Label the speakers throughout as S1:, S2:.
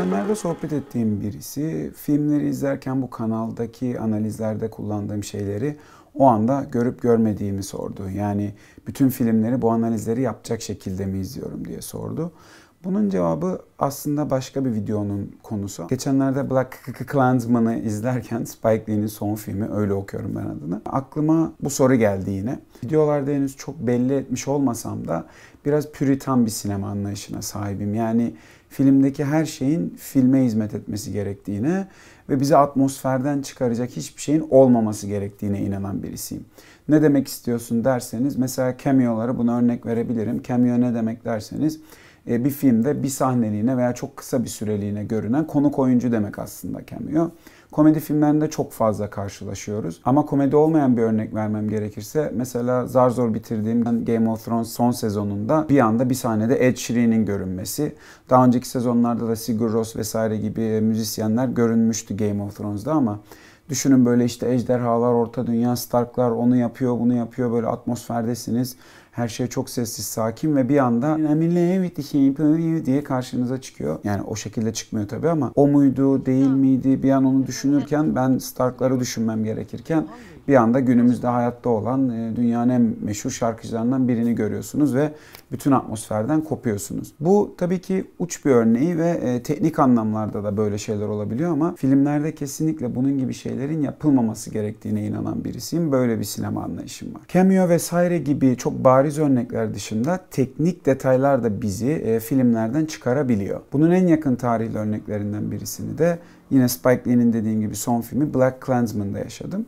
S1: Geçenlerde sohbet ettiğim birisi filmleri izlerken bu kanaldaki analizlerde kullandığım şeyleri o anda görüp görmediğimi sordu. Yani bütün filmleri bu analizleri yapacak şekilde mi izliyorum diye sordu. Bunun cevabı aslında başka bir videonun konusu. Geçenlerde Black Klansman'ı izlerken Spike Lee'nin son filmi öyle okuyorum ben adını. Aklıma bu soru geldi yine. Videolarda henüz çok belli etmiş olmasam da biraz püritan bir sinema anlayışına sahibim. Yani filmdeki her şeyin filme hizmet etmesi gerektiğine ve bizi atmosferden çıkaracak hiçbir şeyin olmaması gerektiğine inanan birisiyim. Ne demek istiyorsun derseniz mesela cameo'lara buna örnek verebilirim. Cameo ne demek derseniz e, bir filmde bir sahneliğine veya çok kısa bir süreliğine görünen konuk oyuncu demek aslında cameo. Komedi filmlerinde çok fazla karşılaşıyoruz. Ama komedi olmayan bir örnek vermem gerekirse mesela zar zor bitirdiğim Game of Thrones son sezonunda bir anda bir sahnede Ed Sheeran'in görünmesi. Daha önceki sezonlarda da Sigur Rós vesaire gibi müzisyenler görünmüştü Game of Thrones'da ama Düşünün böyle işte ejderhalar, orta dünya, Starklar onu yapıyor, bunu yapıyor böyle atmosferdesiniz. Her şey çok sessiz, sakin ve bir anda diye karşınıza çıkıyor. Yani o şekilde çıkmıyor tabii ama o muydu, değil miydi bir an onu düşünürken ben Stark'ları düşünmem gerekirken bir anda günümüzde hayatta olan e, dünyanın en meşhur şarkıcılarından birini görüyorsunuz ve bütün atmosferden kopuyorsunuz. Bu tabii ki uç bir örneği ve e, teknik anlamlarda da böyle şeyler olabiliyor ama filmlerde kesinlikle bunun gibi şeylerin yapılmaması gerektiğine inanan birisiyim. Böyle bir sinema anlayışım var. Cameo vesaire gibi çok bariz örnekler dışında teknik detaylar da bizi e, filmlerden çıkarabiliyor. Bunun en yakın tarihli örneklerinden birisini de yine Spike Lee'nin dediğim gibi son filmi Black Klansman'da yaşadım.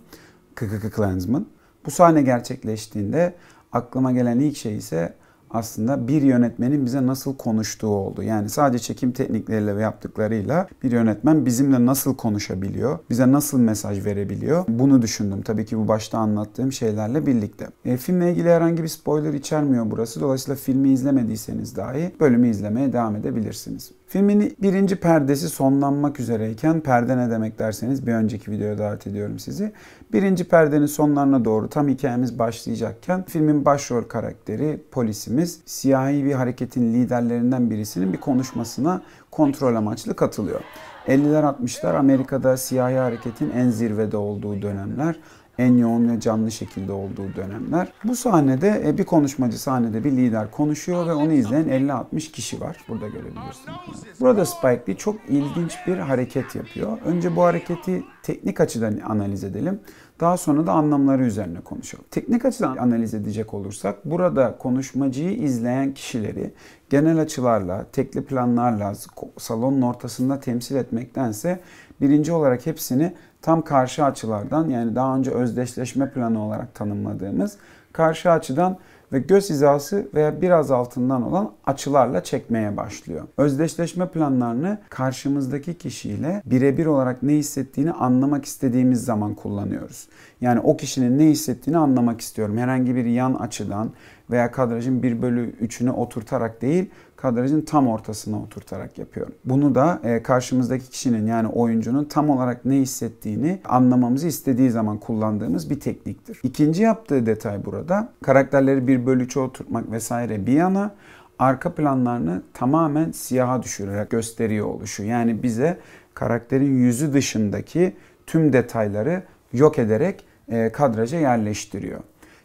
S1: KKK Klansman. Bu sahne gerçekleştiğinde aklıma gelen ilk şey ise aslında bir yönetmenin bize nasıl konuştuğu oldu. Yani sadece çekim teknikleriyle ve yaptıklarıyla bir yönetmen bizimle nasıl konuşabiliyor, bize nasıl mesaj verebiliyor bunu düşündüm. Tabii ki bu başta anlattığım şeylerle birlikte. E, filmle ilgili herhangi bir spoiler içermiyor burası. Dolayısıyla filmi izlemediyseniz dahi bölümü izlemeye devam edebilirsiniz. Filmin birinci perdesi sonlanmak üzereyken perde ne demek derseniz bir önceki videoya davet ediyorum sizi. Birinci perdenin sonlarına doğru tam hikayemiz başlayacakken filmin başrol karakteri polisimiz siyahi bir hareketin liderlerinden birisinin bir konuşmasına kontrol amaçlı katılıyor. 50'ler 60'lar Amerika'da siyahi hareketin en zirvede olduğu dönemler en yoğun ve canlı şekilde olduğu dönemler. Bu sahnede e, bir konuşmacı sahnede bir lider konuşuyor ve onu izleyen 50-60 kişi var. Burada görebilirsiniz. Burada Spike Lee çok ilginç bir hareket yapıyor. Önce bu hareketi teknik açıdan analiz edelim. Daha sonra da anlamları üzerine konuşalım. Teknik açıdan analiz edecek olursak burada konuşmacıyı izleyen kişileri genel açılarla, tekli planlarla salonun ortasında temsil etmektense birinci olarak hepsini tam karşı açılardan yani daha önce özdeşleşme planı olarak tanımladığımız karşı açıdan ve göz hizası veya biraz altından olan açılarla çekmeye başlıyor. Özdeşleşme planlarını karşımızdaki kişiyle birebir olarak ne hissettiğini anlamak istediğimiz zaman kullanıyoruz. Yani o kişinin ne hissettiğini anlamak istiyorum. Herhangi bir yan açıdan veya kadrajın 1 bölü 3'üne oturtarak değil kadrajın tam ortasına oturtarak yapıyorum. Bunu da e, karşımızdaki kişinin yani oyuncunun tam olarak ne hissettiğini anlamamızı istediği zaman kullandığımız bir tekniktir. İkinci yaptığı detay burada karakterleri 1 bölü 3'e oturtmak vesaire bir yana arka planlarını tamamen siyaha düşürerek gösteriyor oluşu. Yani bize karakterin yüzü dışındaki tüm detayları yok ederek e, kadraja yerleştiriyor.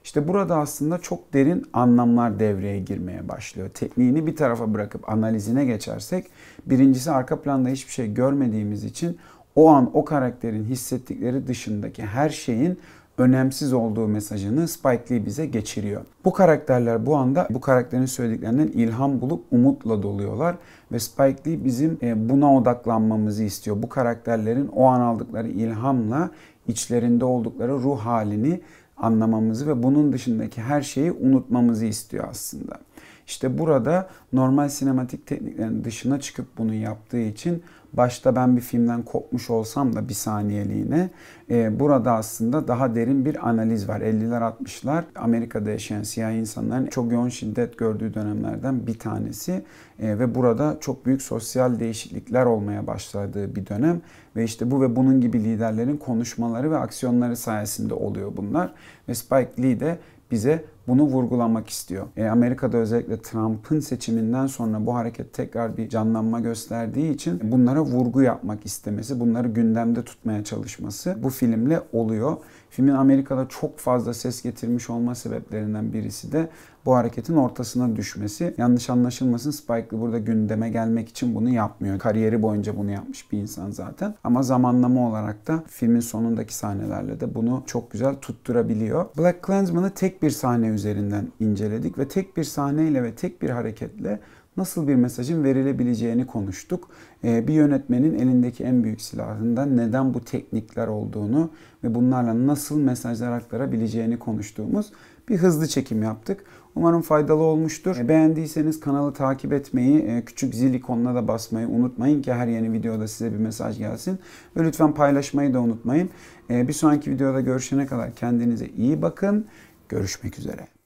S1: İşte burada aslında çok derin anlamlar devreye girmeye başlıyor. Tekniğini bir tarafa bırakıp analizine geçersek birincisi arka planda hiçbir şey görmediğimiz için o an o karakterin hissettikleri dışındaki her şeyin önemsiz olduğu mesajını Spike Lee bize geçiriyor. Bu karakterler bu anda bu karakterin söylediklerinden ilham bulup umutla doluyorlar ve Spike Lee bizim e, buna odaklanmamızı istiyor. Bu karakterlerin o an aldıkları ilhamla içlerinde oldukları ruh halini anlamamızı ve bunun dışındaki her şeyi unutmamızı istiyor aslında. İşte burada normal sinematik tekniklerin dışına çıkıp bunu yaptığı için başta ben bir filmden kopmuş olsam da bir saniyeliğine e, burada aslında daha derin bir analiz var. 50'ler 60'lar Amerika'da yaşayan siyah insanların çok yoğun şiddet gördüğü dönemlerden bir tanesi e, ve burada çok büyük sosyal değişiklikler olmaya başladığı bir dönem ve işte bu ve bunun gibi liderlerin konuşmaları ve aksiyonları sayesinde oluyor bunlar ve Spike Lee de bize bunu vurgulamak istiyor. E, Amerika'da özellikle Trump'ın seçiminden sonra bu hareket tekrar bir canlanma gösterdiği için bunlara vurgu yapmak istemesi, bunları gündemde tutmaya çalışması bu filmle oluyor. Filmin Amerika'da çok fazla ses getirmiş olma sebeplerinden birisi de bu hareketin ortasına düşmesi. Yanlış anlaşılmasın Spike Lee burada gündeme gelmek için bunu yapmıyor. Kariyeri boyunca bunu yapmış bir insan zaten. Ama zamanlama olarak da filmin sonundaki sahnelerle de bunu çok güzel tutturabiliyor. Black Klansman'ı tek bir sahne üzerinden inceledik ve tek bir sahneyle ve tek bir hareketle nasıl bir mesajın verilebileceğini konuştuk. Ee, bir yönetmenin elindeki en büyük silahından neden bu teknikler olduğunu ve bunlarla nasıl mesajlar aktarabileceğini konuştuğumuz bir hızlı çekim yaptık. Umarım faydalı olmuştur. E, beğendiyseniz kanalı takip etmeyi, e, küçük zil ikonuna da basmayı unutmayın ki her yeni videoda size bir mesaj gelsin. Ve lütfen paylaşmayı da unutmayın. E, bir sonraki videoda görüşene kadar kendinize iyi bakın. Görüşmek üzere.